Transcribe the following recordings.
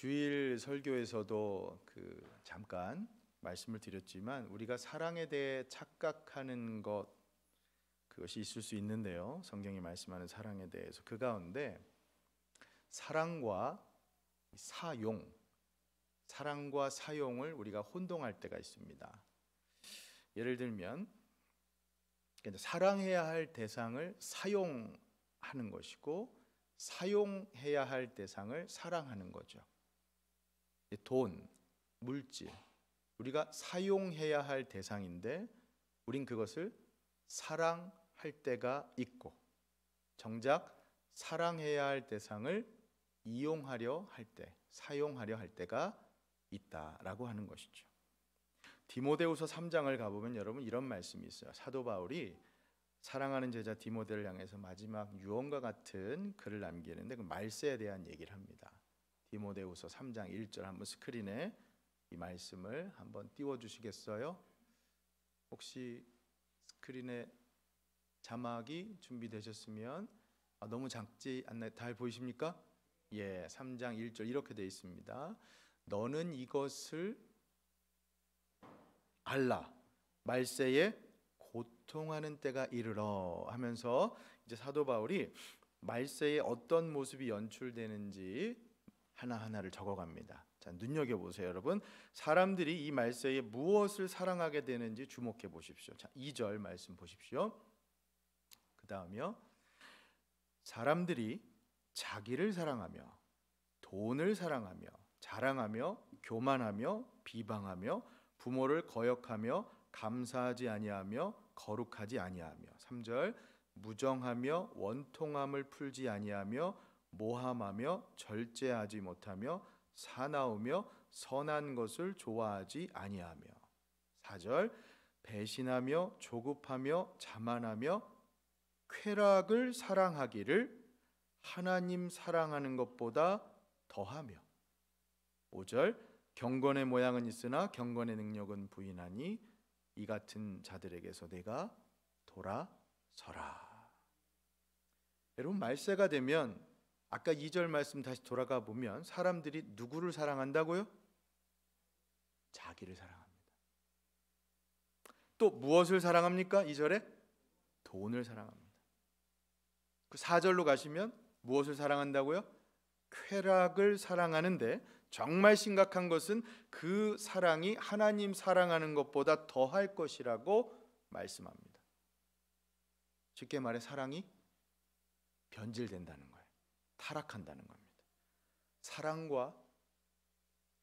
주일 설교에서도 그 잠깐 말씀을 드렸지만 우리가 사랑에 대해 착각하는 것 그것이 있을 수 있는데요. 성경이 말씀하는 사랑에 대해서 그 가운데 사랑과 사용, 사랑과 사용을 우리가 혼동할 때가 있습니다. 예를 들면 그러니까 사랑해야 할 대상을 사용하는 것이고 사용해야 할 대상을 사랑하는 거죠. 돈, 물질 우리가 사용해야 할 대상인데 우린 그것을 사랑할 때가 있고 정작 사랑해야 할 대상을 이용하려 할 때, 사용하려 할 때가 있다라고 하는 것이죠. 디모데후서 3장을 가보면 여러분 이런 말씀이 있어요. 사도 바울이 사랑하는 제자 디모데를 향해서 마지막 유언과 같은 글을 남기는데 그 말세에 대한 얘기를 합니다. 디모데후서 3장 1절 한번 스크린에 이 말씀을 한번 띄워 주시겠어요? 혹시 스크린에 자막이 준비되셨으면 아, 너무 작지 않나잘 보이십니까? 예, 3장 1절 이렇게 되어 있습니다. 너는 이것을 알라 말세에 고통하는 때가 이르러 하면서 이제 사도 바울이 말세에 어떤 모습이 연출되는지 하나하나를 적어갑니다. 자, 눈여겨 보세요, 여러분. 사람들이 이 말세에 무엇을 사랑하게 되는지 주목해 보십시오. 자, 2절 말씀 보십시오. 그다음이요. 사람들이 자기를 사랑하며 돈을 사랑하며 자랑하며 교만하며 비방하며 부모를 거역하며 감사하지 아니하며 거룩하지 아니하며 3절 무정하며 원통함을 풀지 아니하며 모함하며 절제하지 못하며 사나우며 선한 것을 좋아하지 아니하며 4절 배신하며 조급하며 자만하며 쾌락을 사랑하기를 하나님 사랑하는 것보다 더하며 5절 경건의 모양은 있으나 경건의 능력은 부인하니 이 같은 자들에게서 내가 돌아서라. 여러분 말세가 되면 아까 2절 말씀 다시 돌아가 보면 사람들이 누구를 사랑한다고요? 자기를 사랑합니다. 또 무엇을 사랑합니까? 2절에 돈을 사랑합니다. 그 4절로 가시면 무엇을 사랑한다고요? 쾌락을 사랑하는데 정말 심각한 것은 그 사랑이 하나님 사랑하는 것보다 더할 것이라고 말씀합니다. 쉽게 말해 사랑이 변질된다는 거예요. 타락한다는 겁니다. 사랑과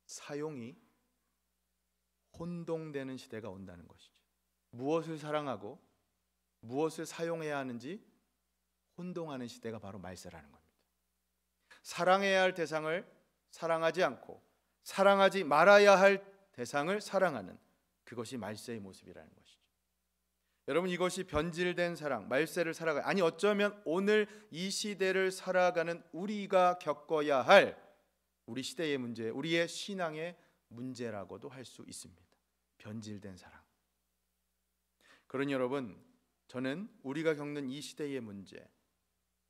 사용이 혼동되는 시대가 온다는 것이죠. 무엇을 사랑하고 무엇을 사용해야 하는지 혼동하는 시대가 바로 말세라는 겁니다. 사랑해야 할 대상을 사랑하지 않고 사랑하지 말아야 할 대상을 사랑하는 그것이 말세의 모습이라는 거예요. 여러분 이것이 변질된 사랑, 말세를 살아가 아니 어쩌면 오늘 이 시대를 살아가는 우리가 겪어야 할 우리 시대의 문제, 우리의 신앙의 문제라고도 할 수 있습니다. 변질된 사랑. 그러니 여러분, 저는 우리가 겪는 이 시대의 문제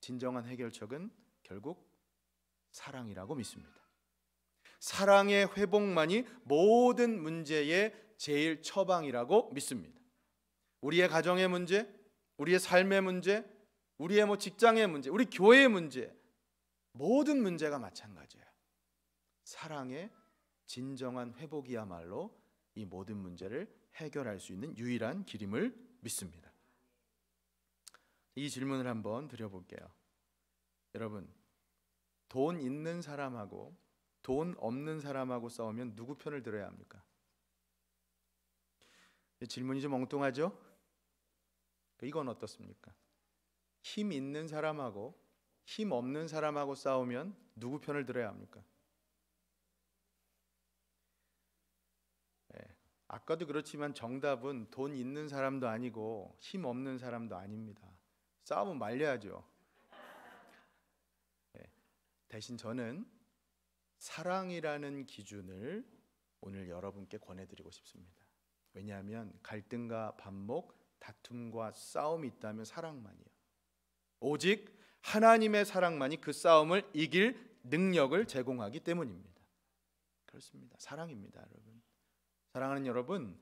진정한 해결책은 결국 사랑이라고 믿습니다. 사랑의 회복만이 모든 문제의 제일 처방이라고 믿습니다. 우리의 가정의 문제, 우리의 삶의 문제, 우리의 뭐 직장의 문제, 우리 교회의 문제, 모든 문제가 마찬가지예요. 사랑의 진정한 회복이야말로 이 모든 문제를 해결할 수 있는 유일한 길임을 믿습니다. 이 질문을 한번 드려볼게요. 여러분, 돈 있는 사람하고 돈 없는 사람하고 싸우면 누구 편을 들어야 합니까? 질문이 좀 엉뚱하죠? 그러니까 이건 어떻습니까? 힘 있는 사람하고 힘 없는 사람하고 싸우면 누구 편을 들어야 합니까? 네. 아까도 그렇지만 정답은 돈 있는 사람도 아니고 힘 없는 사람도 아닙니다. 싸움은 말려야죠. 네. 대신 저는 사랑이라는 기준을 오늘 여러분께 권해드리고 싶습니다. 왜냐하면 갈등과 반목, 다툼과 싸움이 있다면 사랑만이요. 오직 하나님의 사랑만이 그 싸움을 이길 능력을 제공하기 때문입니다. 그렇습니다. 사랑입니다, 여러분. 사랑하는 여러분,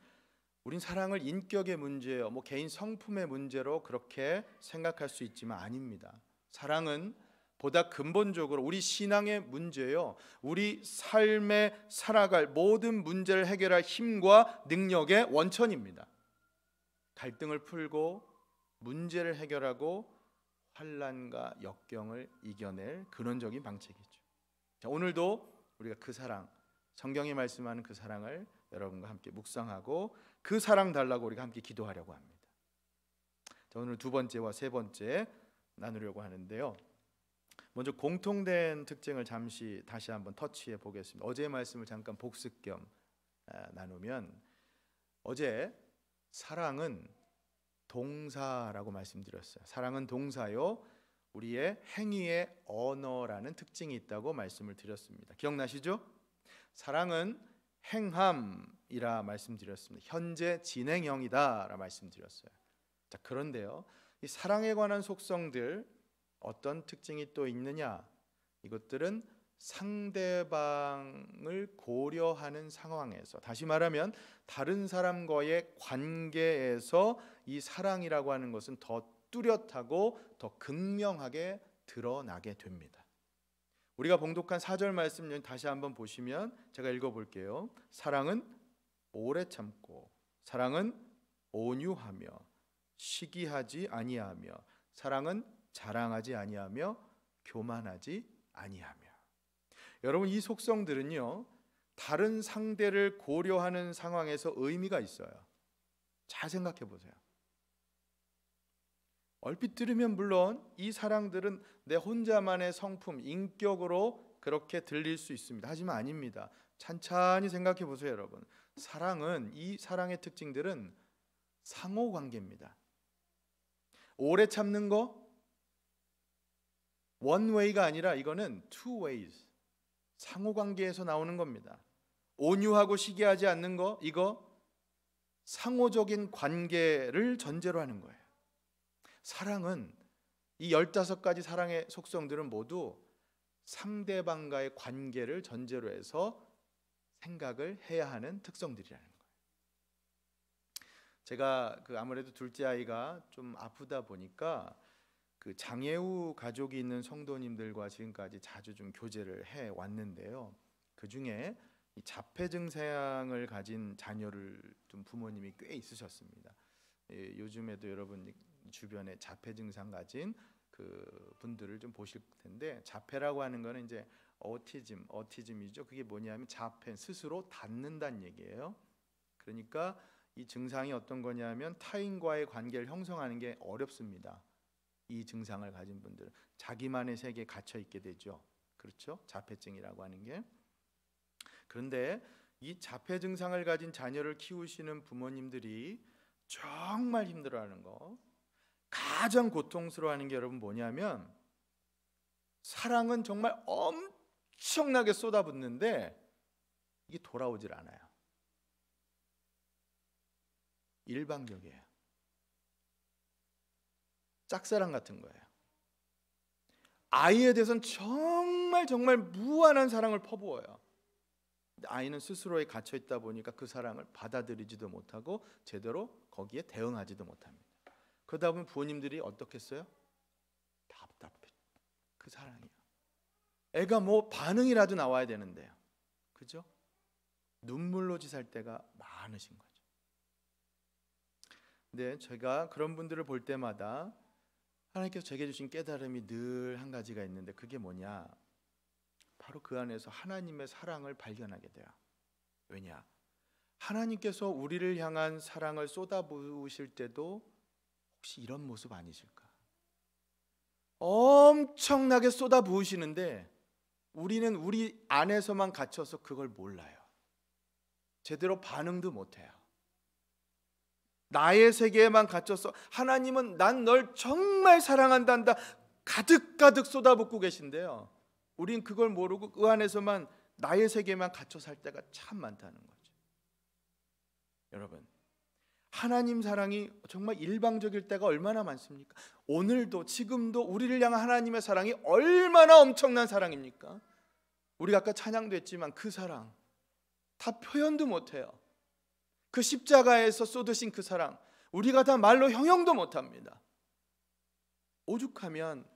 우린 사랑을 인격의 문제요, 뭐 개인 성품의 문제로 그렇게 생각할 수 있지만 아닙니다. 사랑은 보다 근본적으로 우리 신앙의 문제요, 우리 삶에 살아갈 모든 문제를 해결할 힘과 능력의 원천입니다. 갈등을 풀고 문제를 해결하고 환란과 역경을 이겨낼 근원적인 방책이죠. 자, 오늘도 우리가 그 사랑 성경이 말씀하는 그 사랑을 여러분과 함께 묵상하고 그 사랑 달라고 우리가 함께 기도하려고 합니다. 자, 오늘 두 번째와 세 번째 나누려고 하는데요. 먼저 공통된 특징을 잠시 다시 한번 터치해 보겠습니다. 어제 말씀을 잠깐 복습 겸 아, 나누면 어제 사랑은 동사라고 말씀드렸어요. 사랑은 동사요. 우리의 행위의 언어라는 특징이 있다고 말씀을 드렸습니다. 기억나시죠? 사랑은 행함이라 말씀드렸습니다. 현재 진행형이다라 말씀드렸어요. 자, 그런데요. 이 사랑에 관한 속성들 어떤 특징이 또 있느냐? 이것들은 상대방을 고려하는 상황에서 다시 말하면 다른 사람과의 관계에서 이 사랑이라고 하는 것은 더 뚜렷하고 더 극명하게 드러나게 됩니다. 우리가 봉독한 4절 말씀 다시 한번 보시면 제가 읽어 볼게요. 사랑은 오래 참고 사랑은 온유하며 시기하지 아니하며 사랑은 자랑하지 아니하며 교만하지 아니하며 여러분 이 속성들은요. 다른 상대를 고려하는 상황에서 의미가 있어요. 잘 생각해 보세요. 얼핏 들으면 물론 이 사랑들은 내 혼자만의 성품, 인격으로 그렇게 들릴 수 있습니다. 하지만 아닙니다. 찬찬히 생각해 보세요, 여러분. 사랑은 이 사랑의 특징들은 상호 관계입니다. 오래 참는 거원웨이가 아니라 이거는 투웨이즈. 상호 관계에서 나오는 겁니다. 온유하고 시기하지 않는 거 이거 상호적인 관계를 전제로 하는 거예요. 사랑은 이 15가지 사랑의 속성들은 모두 상대방과의 관계를 전제로 해서 생각을 해야 하는 특성들이라는 거예요. 제가 그 아무래도 둘째 아이가 좀 아프다 보니까 그 장애우 가족이 있는 성도님들과 지금까지 자주 좀 교제를 해 왔는데요. 그 중에 이 자폐 증세양을 가진 자녀를 둔 부모님이 꽤 있으셨습니다. 예, 요즘에도 여러분 주변에 자폐 증상 가진 그 분들을 좀 보실 텐데 자폐라고 하는 거는 이제 어티즘, 어티즘이죠. 그게 뭐냐면 자폐 스스로 닫는다는 얘기예요. 그러니까 이 증상이 어떤 거냐면 타인과의 관계를 형성하는 게 어렵습니다. 이 증상을 가진 분들은 자기만의 세계에 갇혀 있게 되죠. 그렇죠? 자폐증이라고 하는 게. 그런데 이 자폐 증상을 가진 자녀를 키우시는 부모님들이 정말 힘들어하는 거 가장 고통스러워하는 게 여러분 뭐냐면 사랑은 정말 엄청나게 쏟아붓는데 이게 돌아오질 않아요. 일방적이에요. 짝사랑 같은 거예요. 아이에 대해서는 정말 정말 무한한 사랑을 퍼부어요. 아이는 스스로에 갇혀 있다 보니까 그 사랑을 받아들이지도 못하고 제대로 거기에 대응하지도 못합니다. 그러다 보면 부모님들이 어떻겠어요? 답답해. 그 사랑이야. 애가 뭐 반응이라도 나와야 되는데요. 그죠? 눈물로 지살 때가 많으신 거죠. 근데 제가 그런 분들을 볼 때마다 하나님께서 제게 주신 깨달음이 늘 한 가지가 있는데 그게 뭐냐? 바로 그 안에서 하나님의 사랑을 발견하게 돼요. 왜냐? 하나님께서 우리를 향한 사랑을 쏟아부으실 때도 혹시 이런 모습 아니실까? 엄청나게 쏟아부으시는데 우리는 우리 안에서만 갇혀서 그걸 몰라요. 제대로 반응도 못해요. 나의 세계에만 갇혀서 하나님은 난 널 정말 사랑한단다 가득가득 쏟아붓고 계신데요. 우린 그걸 모르고 그 안에서만 나의 세계만 에 갇혀 살 때가 참 많다는 거죠. 여러분, 하나님 사랑이 정말 일방적일 때가 얼마나 많습니까? 오늘도 지금도 우리를 향한 하나님의 사랑이 얼마나 엄청난 사랑입니까? 우리가 아까 찬양됐지만 그 사랑 다 표현도 못해요. 그 십자가에서 쏟으신 그 사랑 우리가 다 말로 형용도 못합니다. 오죽하면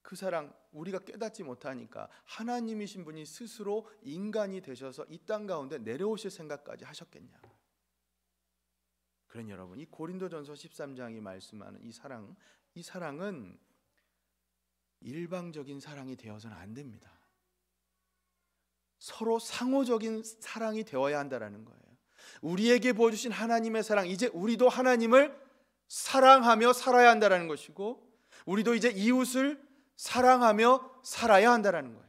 그 사랑 우리가 깨닫지 못하니까 하나님이신 분이 스스로 인간이 되셔서 이 땅 가운데 내려오실 생각까지 하셨겠냐. 그런 여러분 이 고린도전서 13장이 말씀하는 이 사랑 이 사랑은 일방적인 사랑이 되어서는 안 됩니다. 서로 상호적인 사랑이 되어야 한다라는 거예요. 우리에게 보여주신 하나님의 사랑, 이제 우리도 하나님을 사랑하며 살아야 한다는 것이고, 우리도 이제 이웃을 사랑하며 살아야 한다는 거예요.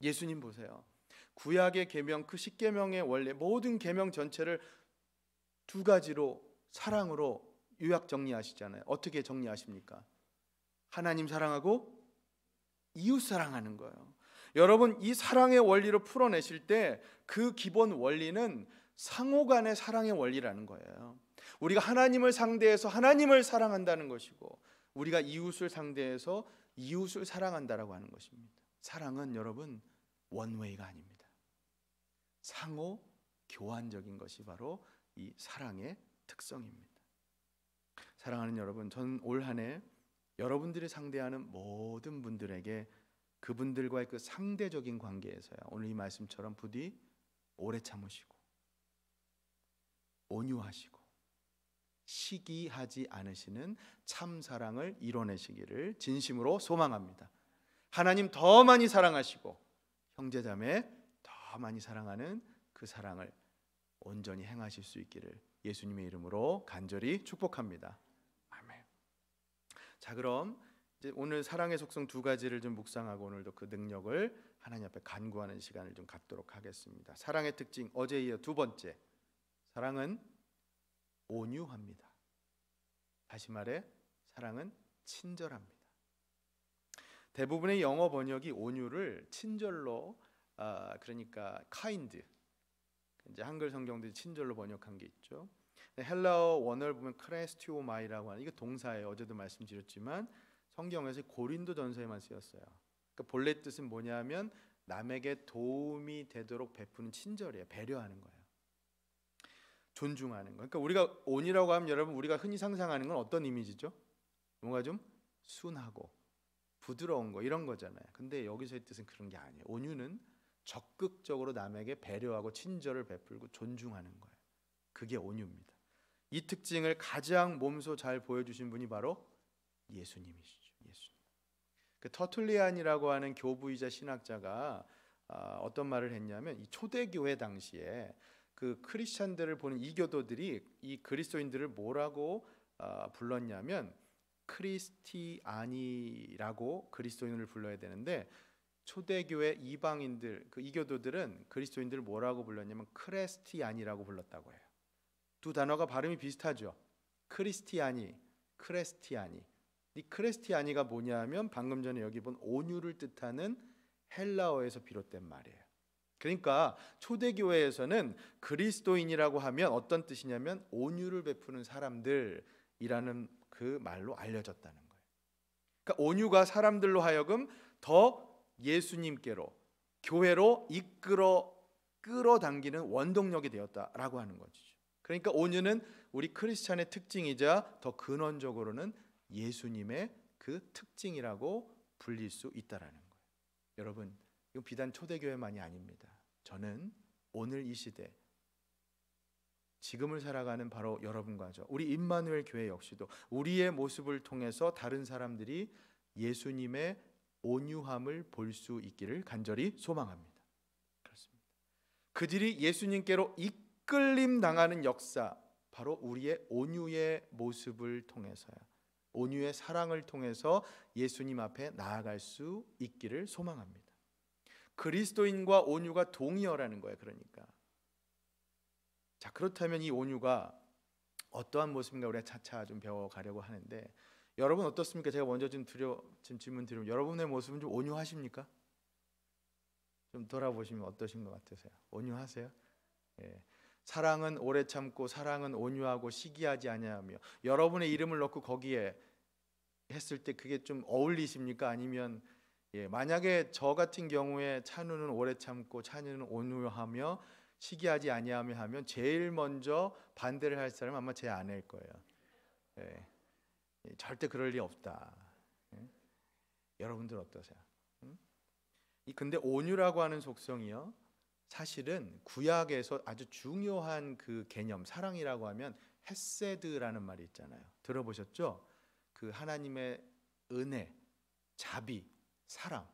예수님 보세요. 구약의 계명 그 십계명의 원래 모든 계명 전체를 두 가지로 사랑으로 요약 정리하시잖아요. 어떻게 정리하십니까? 하나님 사랑하고 이웃 사랑하는 거예요. 여러분 이 사랑의 원리를 풀어내실 때 그 기본 원리는 상호 간의 사랑의 원리라는 거예요. 우리가 하나님을 상대해서 하나님을 사랑한다는 것이고 우리가 이웃을 상대해서 이웃을 사랑한다라고 하는 것입니다. 사랑은 여러분 원웨이가 아닙니다. 상호 교환적인 것이 바로 이 사랑의 특성입니다. 사랑하는 여러분, 저올 한해 여러분들이 상대하는 모든 분들에게 그분들과의 그 상대적인 관계에서야 오늘 이 말씀처럼 부디 오래 참으시고 온유하시고 시기하지 않으시는 참 사랑을 이뤄내시기를 진심으로 소망합니다. 하나님 더 많이 사랑하시고 형제자매 더 많이 사랑하는 그 사랑을 온전히 행하실 수 있기를 예수님의 이름으로 간절히 축복합니다. 아멘. 자 그럼 이제 오늘 사랑의 속성 두 가지를 좀 묵상하고 오늘도 그 능력을 하나님 앞에 간구하는 시간을 좀 갖도록 하겠습니다. 사랑의 특징 어제 이어 두 번째 사랑은 온유합니다. 다시 말해 사랑은 친절합니다. 대부분의 영어 번역이 온유를 친절로 아, 그러니까 kind 이제 한글 성경들 친절로 번역한 게 있죠. 헬라어 원어를 보면 크레스티오마이라고 하는 이게 동사예요. 어제도 말씀드렸지만 성경에서 고린도전서에만 쓰였어요. 그러니까 본래 뜻은 뭐냐면 남에게 도움이 되도록 베푸는 친절이에요. 배려하는 거예요. 존중하는 거. 그러니까 우리가 온이라고 하면 여러분 우리가 흔히 상상하는 건 어떤 이미지죠? 뭔가 좀 순하고 부드러운 거 이런 거잖아요. 근데 여기서의 뜻은 그런 게 아니에요. 온유는 적극적으로 남에게 배려하고 친절을 베풀고 존중하는 거예요. 그게 온유입니다. 이 특징을 가장 몸소 잘 보여주신 분이 바로 예수님이시죠. 그 터툴리안이라고 하는 교부이자 신학자가 아, 어떤 말을 했냐면 이 초대교회 당시에 그 크리스천들을 보는 이교도들이 이 그리스도인들을 뭐라고 아, 불렀냐면 크리스티아니라고 그리스도인을 불러야 되는데 초대교회 이방인들 그 이교도들은 그리스도인들을 뭐라고 불렀냐면 크레스티아니라고 불렀다고 해요. 두 단어가 발음이 비슷하죠. 크리스티아니, 크레스티아니. 이 크레스티아니가 뭐냐면 방금 전에 여기 본 온유를 뜻하는 헬라어에서 비롯된 말이에요. 그러니까 초대교회에서는 그리스도인이라고 하면 어떤 뜻이냐면 온유를 베푸는 사람들이라는 그 말로 알려졌다는 거예요. 그러니까 온유가 사람들로 하여금 더 예수님께로 교회로 이끌어 끌어당기는 원동력이 되었다라고 하는 거죠. 그러니까 온유는 우리 크리스찬의 특징이자 더 근원적으로는 예수님의 그 특징이라고 불릴 수 있다라는 거예요. 여러분, 이건 비단 초대교회만이 아닙니다. 저는 오늘 이 시대 지금을 살아가는 바로 여러분과죠. 우리 임마누엘 교회 역시도 우리의 모습을 통해서 다른 사람들이 예수님의 온유함을 볼 수 있기를 간절히 소망합니다. 그렇습니다. 그들이 예수님께로 이끌림 당하는 역사 바로 우리의 온유의 모습을 통해서야 온유의 사랑을 통해서 예수님 앞에 나아갈 수 있기를 소망합니다. 그리스도인과 온유가 동의어라는 거예요. 그러니까 자 그렇다면 이 온유가 어떠한 모습인가 우리가 차차 좀 배워가려고 하는데 여러분 어떻습니까? 제가 먼저 좀 드려 좀 질문 드리면 여러분의 모습은 좀 온유하십니까? 좀 돌아보시면 어떠신 것 같으세요? 온유하세요? 예. 사랑은 오래 참고 사랑은 온유하고 시기하지 아니하며 여러분의 이름을 넣고 거기에 했을 때 그게 좀 어울리십니까? 아니면 예, 만약에 저 같은 경우에 찬우는 오래 참고 찬우는 온유하며 시기하지 아니하며 하면 제일 먼저 반대를 할 사람은 아마 제 아내일 거예요. 예, 절대 그럴 리 없다. 예? 여러분들 어떠세요? 음? 이 근데 온유라고 하는 속성이요. 사실은 구약에서 아주 중요한 그 개념 사랑이라고 하면 헤세드라는 말이 있잖아요. 들어보셨죠? 그 하나님의 은혜, 자비, 사랑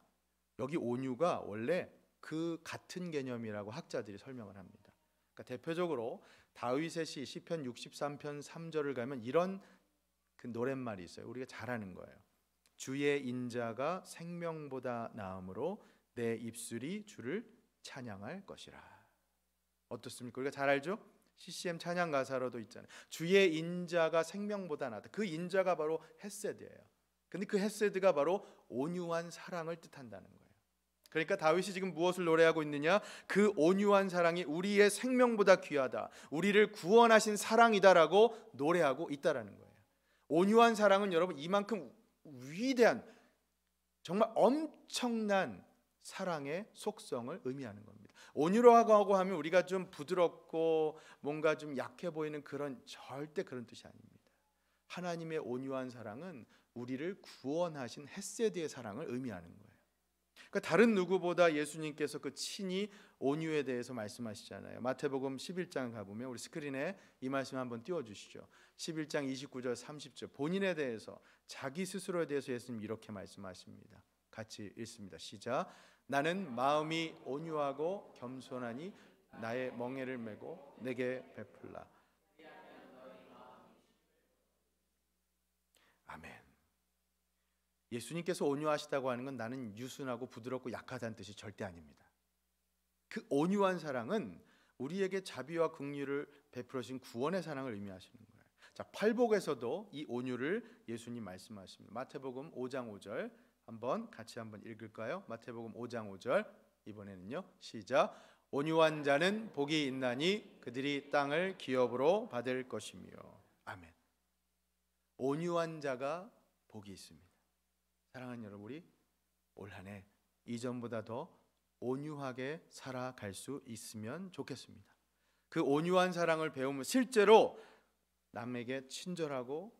여기 온유가 원래 그 같은 개념이라고 학자들이 설명을 합니다. 그러니까 대표적으로 다윗의 시편 63편 3절을 가면 이런 그 노랫말이 있어요. 우리가 잘 아는 거예요. 주의 인자가 생명보다 나음으로 내 입술이 주를 찬양할 것이라. 어떻습니까? 우리가 잘 알죠? CCM 찬양 가사로도 있잖아요. 주의 인자가 생명보다 나다. 그 인자가 바로 헤세드예요. 근데 그 헤세드가 바로 온유한 사랑을 뜻한다는 거예요. 그러니까 다윗이 지금 무엇을 노래하고 있느냐? 그 온유한 사랑이 우리의 생명보다 귀하다. 우리를 구원하신 사랑이다라고 노래하고 있다라는 거예요. 온유한 사랑은 여러분 이만큼 위대한 정말 엄청난 사랑의 속성을 의미하는 겁니다. 온유로하고 하면 우리가 좀 부드럽고 뭔가 좀 약해 보이는 그런 절대 그런 뜻이 아닙니다. 하나님의 온유한 사랑은 우리를 구원하신 햇세드의 사랑을 의미하는 거예요. 그러니까 다른 누구보다 예수님께서 그 친히 온유에 대해서 말씀하시잖아요. 마태복음 11장 가보면 우리 스크린에 이 말씀 한번 띄워주시죠. 11장 29절 30절 본인에 대해서 자기 스스로에 대해서 예수님 이렇게 말씀하십니다. 같이 읽습니다. 시작. 나는 마음이 온유하고 겸손하니 나의 멍에를 메고 내게 베풀라. 아멘. 예수님께서 온유하시다고 하는 건 나는 유순하고 부드럽고 약하다는 뜻이 절대 아닙니다. 그 온유한 사랑은 우리에게 자비와 긍휼을 베풀으신 구원의 사랑을 의미하시는 거예요. 자, 팔복에서도 이 온유를 예수님 말씀하십니다. 마태복음 5장 5절 한번 같이 한번 읽을까요? 마태복음 5장 5절 이번에는요 시작 온유한 자는 복이 있나니 그들이 땅을 기업으로 받을 것이며 아멘 온유한 자가 복이 있습니다 사랑하는 여러분 우리 올 한해 이전보다 더 온유하게 살아갈 수 있으면 좋겠습니다 그 온유한 사랑을 배우면 실제로 남에게 친절하고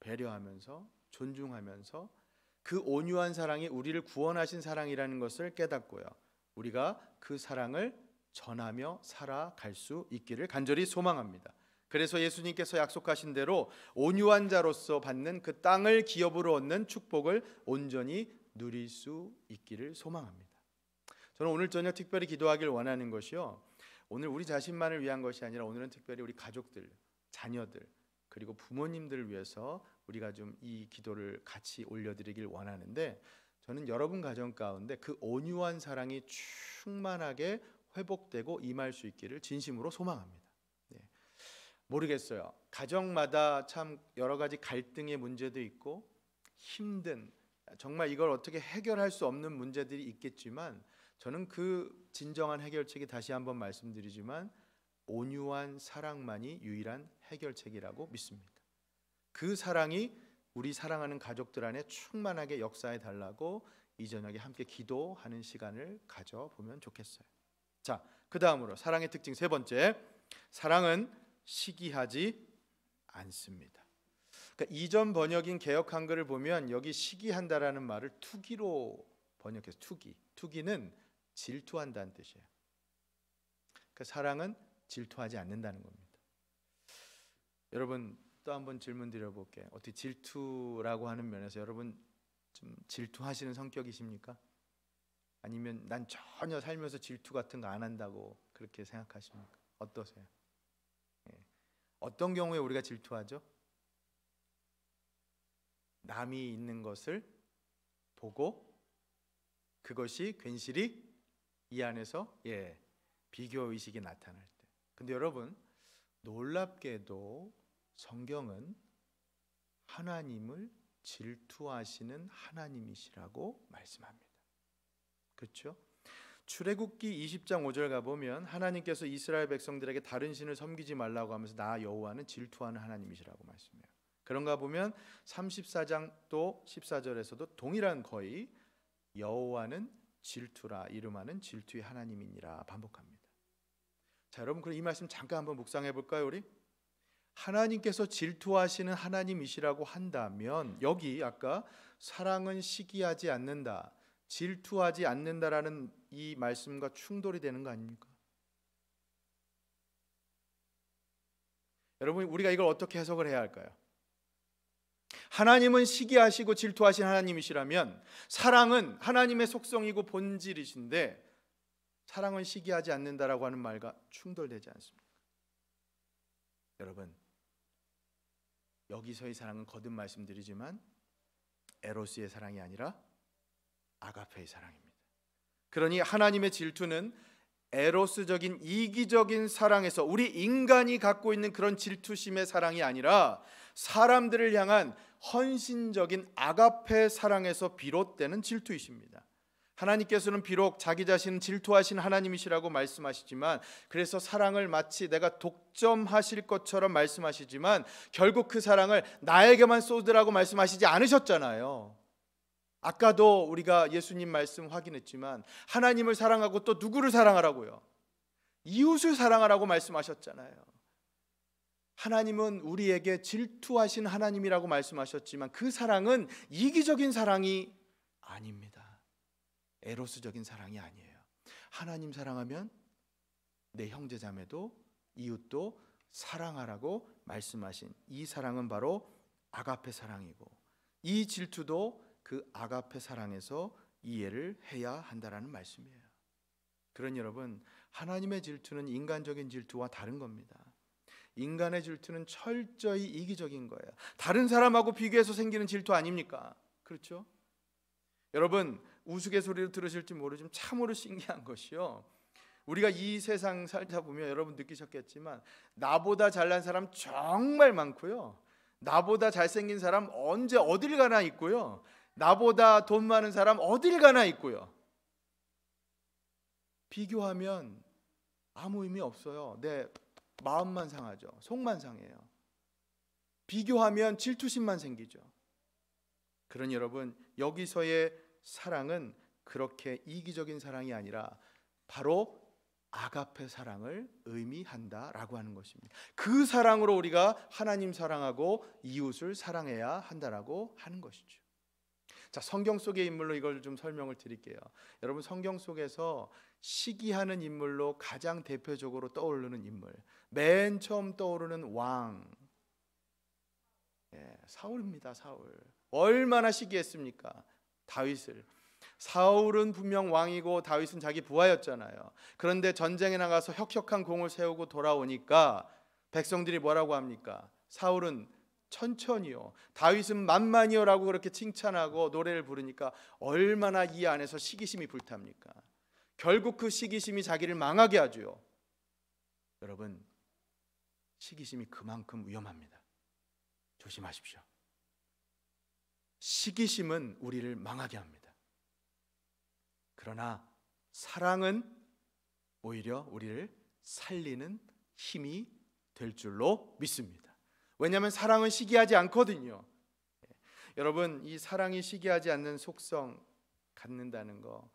배려하면서 존중하면서 그 온유한 사랑이 우리를 구원하신 사랑이라는 것을 깨닫고요. 우리가 그 사랑을 전하며 살아갈 수 있기를 간절히 소망합니다. 그래서 예수님께서 약속하신 대로 온유한 자로서 받는 그 땅을 기업으로 얻는 축복을 온전히 누릴 수 있기를 소망합니다. 저는 오늘 저녁 특별히 기도하길 원하는 것이요. 오늘 우리 자신만을 위한 것이 아니라 오늘은 특별히 우리 가족들, 자녀들, 그리고 부모님들을 위해서 우리가 좀 이 기도를 같이 올려드리길 원하는데 저는 여러분 가정 가운데 그 온유한 사랑이 충만하게 회복되고 임할 수 있기를 진심으로 소망합니다. 네. 모르겠어요. 가정마다 참 여러 가지 갈등의 문제도 있고 힘든 정말 이걸 어떻게 해결할 수 없는 문제들이 있겠지만 저는 그 진정한 해결책이 다시 한번 말씀드리지만 온유한 사랑만이 유일한 해결책이라고 믿습니다. 그 사랑이 우리 사랑하는 가족들 안에 충만하게 역사해 달라고 이 저녁에 함께 기도하는 시간을 가져보면 좋겠어요. 자, 그 다음으로 사랑의 특징 세 번째, 사랑은 시기하지 않습니다. 그러니까 이전 번역인 개혁 한글을 보면 여기 시기한다라는 말을 투기로 번역해서 투기. 투기는 질투한다는 뜻이에요. 그러니까 사랑은 질투하지 않는다는 겁니다. 여러분 또 한번 질문 드려볼게. 어떻게 질투라고 하는 면에서 여러분 좀 질투하시는 성격이십니까? 아니면 난 전혀 살면서 질투 같은 거 안 한다고 그렇게 생각하십니까? 어떠세요? 예. 어떤 경우에 우리가 질투하죠? 남이 있는 것을 보고 그것이 괜시리 이 안에서 예 비교 의식이 나타날 때. 근데 여러분 놀랍게도 성경은 하나님을 질투하시는 하나님이시라고 말씀합니다. 그렇죠? 출애굽기 20장 5절 가 보면 하나님께서 이스라엘 백성들에게 다른 신을 섬기지 말라고 하면서 나 여호와는 질투하는 하나님이시라고 말씀해요. 그런가 보면 34장 또 14절에서도 동일한 거의 여호와는 질투라 이름하는 질투의 하나님이니라 반복합니다. 자, 여러분 그럼 이 말씀 잠깐 한번 묵상해 볼까요, 우리? 하나님께서 질투하시는 하나님이시라고 한다면 여기 아까 사랑은 시기하지 않는다. 질투하지 않는다라는 이 말씀과 충돌이 되는 거 아닙니까? 여러분 우리가 이걸 어떻게 해석을 해야 할까요? 하나님은 시기하시고 질투하신 하나님이시라면 사랑은 하나님의 속성이고 본질이신데 사랑은 시기하지 않는다라고 하는 말과 충돌되지 않습니까? 여러분 여기서의 사랑은 거듭 말씀드리지만 에로스의 사랑이 아니라 아가페의 사랑입니다. 그러니 하나님의 질투는 에로스적인 이기적인 사랑에서 우리 인간이 갖고 있는 그런 질투심의 사랑이 아니라 사람들을 향한 헌신적인 아가페 사랑에서 비롯되는 질투이십니다. 하나님께서는 비록 자기 자신 질투하신 하나님이시라고 말씀하시지만 그래서 사랑을 마치 내가 독점하실 것처럼 말씀하시지만 결국 그 사랑을 나에게만 쏟으라고 말씀하시지 않으셨잖아요. 아까도 우리가 예수님 말씀 확인했지만 하나님을 사랑하고 또 누구를 사랑하라고요? 이웃을 사랑하라고 말씀하셨잖아요. 하나님은 우리에게 질투하신 하나님이라고 말씀하셨지만 그 사랑은 이기적인 사랑이 아닙니다. 에로스적인 사랑이 아니에요. 하나님 사랑하면 내 형제 자매도 이웃도 사랑하라고 말씀하신 이 사랑은 바로 아가페 사랑이고 이 질투도 그 아가페 사랑에서 이해를 해야 한다라는 말씀이에요. 그런 여러분, 하나님의 질투는 인간적인 질투와 다른 겁니다. 인간의 질투는 철저히 이기적인 거예요. 다른 사람하고 비교해서 생기는 질투 아닙니까? 그렇죠? 여러분, 우스갯소리로 들으실지 모르지만 참으로 신기한 것이요. 우리가 이 세상 살다 보면 여러분 느끼셨겠지만 나보다 잘난 사람 정말 많고요. 나보다 잘생긴 사람 언제 어딜 가나 있고요. 나보다 돈 많은 사람 어딜 가나 있고요. 비교하면 아무 의미 없어요. 내 마음만 상하죠. 속만 상해요. 비교하면 질투심만 생기죠. 그런 여러분 여기서의 사랑은 그렇게 이기적인 사랑이 아니라 바로 아가페 사랑을 의미한다라고 하는 것입니다. 그 사랑으로 우리가 하나님 사랑하고 이웃을 사랑해야 한다라고 하는 것이죠. 자, 성경 속의 인물로 이걸 좀 설명을 드릴게요. 여러분 성경 속에서 시기하는 인물로 가장 대표적으로 떠오르는 인물. 맨 처음 떠오르는 왕. 예, 사울입니다, 사울. 얼마나 시기했습니까? 다윗을 사울은 분명 왕이고 다윗은 자기 부하였잖아요. 그런데 전쟁에 나가서 혁혁한 공을 세우고 돌아오니까 백성들이 뭐라고 합니까? 사울은 천천히요. 다윗은 만만히요라고 그렇게 칭찬하고 노래를 부르니까 얼마나 이 안에서 시기심이 불탑니까? 결국 그 시기심이 자기를 망하게 하죠. 여러분, 시기심이 그만큼 위험합니다. 조심하십시오. 시기심은 우리를 망하게 합니다. 그러나 사랑은 오히려 우리를 살리는 힘이 될 줄로 믿습니다. 왜냐하면 사랑은 시기하지 않거든요. 여러분 이 사랑이 시기하지 않는 속성 갖는다는 거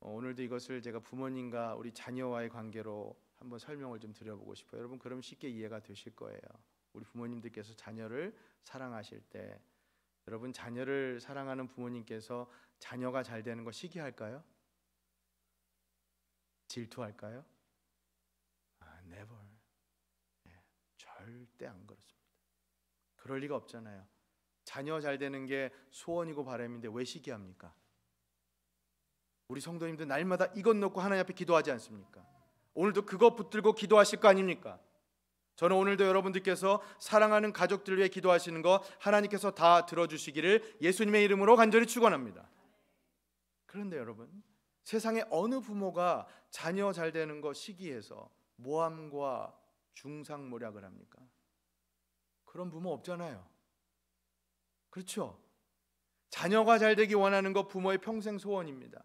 어, 오늘도 이것을 제가 부모님과 우리 자녀와의 관계로 한번 설명을 좀 드려보고 싶어요. 여러분 그럼 쉽게 이해가 되실 거예요. 우리 부모님들께서 자녀를 사랑하실 때 여러분 자녀를 사랑하는 부모님께서 자녀가 잘 되는 거 시기할까요? 질투할까요? 아, never. 네, 절대 안 그렇습니다. 그럴 리가 없잖아요. 자녀 잘 되는 게 소원이고 바람인데 왜 시기합니까? 우리 성도님들 날마다 이것 놓고 하나님 앞에 기도하지 않습니까? 오늘도 그것 붙들고 기도하실 거 아닙니까? 저는 오늘도 여러분들께서 사랑하는 가족들 위해 기도하시는 거 하나님께서 다 들어주시기를 예수님의 이름으로 간절히 축원합니다. 그런데 여러분 세상에 어느 부모가 자녀 잘 되는 거 시기해서 모함과 중상모략을 합니까? 그런 부모 없잖아요. 그렇죠? 자녀가 잘 되기 원하는 거 부모의 평생 소원입니다.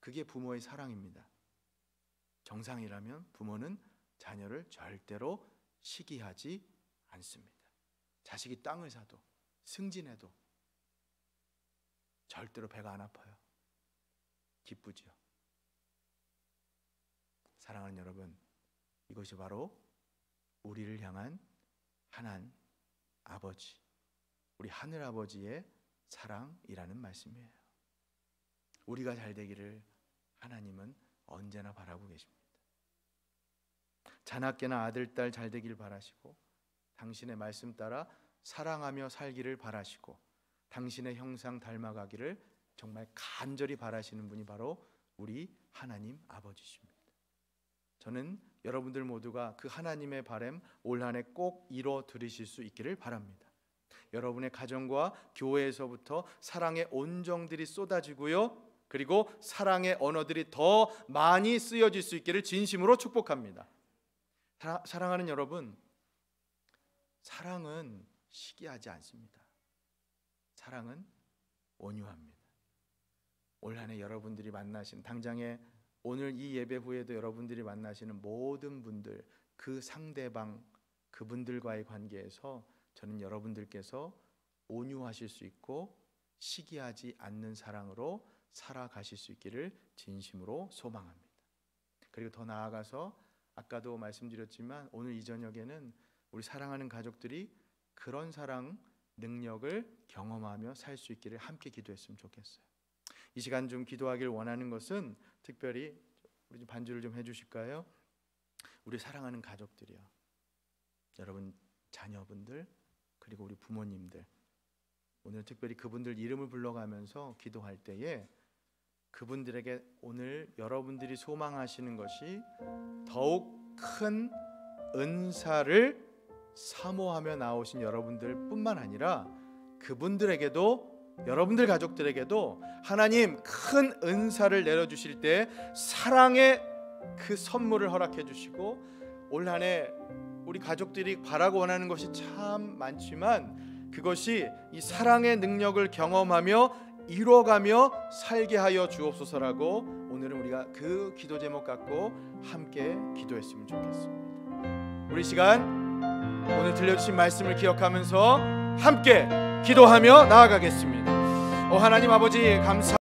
그게 부모의 사랑입니다. 정상이라면 부모는 자녀를 절대로 시기하지 않습니다. 자식이 땅을 사도 승진해도 절대로 배가 안 아파요. 기쁘지요. 사랑하는 여러분, 이것이 바로 우리를 향한 하나님 아버지, 우리 하늘 아버지의 사랑이라는 말씀이에요. 우리가 잘 되기를 하나님은 언제나 바라고 계십니다. 자나깨나 아들 딸잘 되길 바라시고 당신의 말씀 따라 사랑하며 살기를 바라시고 당신의 형상 닮아가기를 정말 간절히 바라시는 분이 바로 우리 하나님 아버지십니다. 저는 여러분들 모두가 그 하나님의 바램 올 한해 꼭 이뤄 드리실 수 있기를 바랍니다. 여러분의 가정과 교회에서부터 사랑의 온정들이 쏟아지고요. 그리고 사랑의 언어들이 더 많이 쓰여질 수 있기를 진심으로 축복합니다. 사랑하는 여러분, 사랑은 시기하지 않습니다. 사랑은 온유합니다. 올 한 해 여러분들이 만나신 당장에 오늘 이 예배 후에도 여러분들이 만나시는 모든 분들 그 상대방 그분들과의 관계에서 저는 여러분들께서 온유하실 수 있고 시기하지 않는 사랑으로 살아가실 수 있기를 진심으로 소망합니다. 그리고 더 나아가서 아까도 말씀드렸지만 오늘 이 저녁에는 우리 사랑하는 가족들이 그런 사랑 능력을 경험하며 살 수 있기를 함께 기도했으면 좋겠어요. 이 시간 좀 기도하길 원하는 것은 특별히 우리 좀 반주를 좀 해주실까요? 우리 사랑하는 가족들이요. 여러분 자녀분들 그리고 우리 부모님들 오늘 특별히 그분들 이름을 불러가면서 기도할 때에 그분들에게 오늘 여러분들이 소망하시는 것이 더욱 큰 은사를 사모하며 나오신 여러분들뿐만 아니라 그분들에게도 여러분들 가족들에게도 하나님 큰 은사를 내려 주실 때 사랑의 그 선물을 허락해 주시고 올 한해 우리 가족들이 바라고 원하는 것이 참 많지만 그것이 이 사랑의 능력을 경험하며 이뤄가며 살게 하여 주옵소서라고 오늘은 우리가 그 기도 제목 갖고 함께 기도했으면 좋겠습니다. 우리 시간 오늘 들려주신 말씀을 기억하면서 함께 기도하며 나아가겠습니다. 오 어, 하나님 아버지 감사.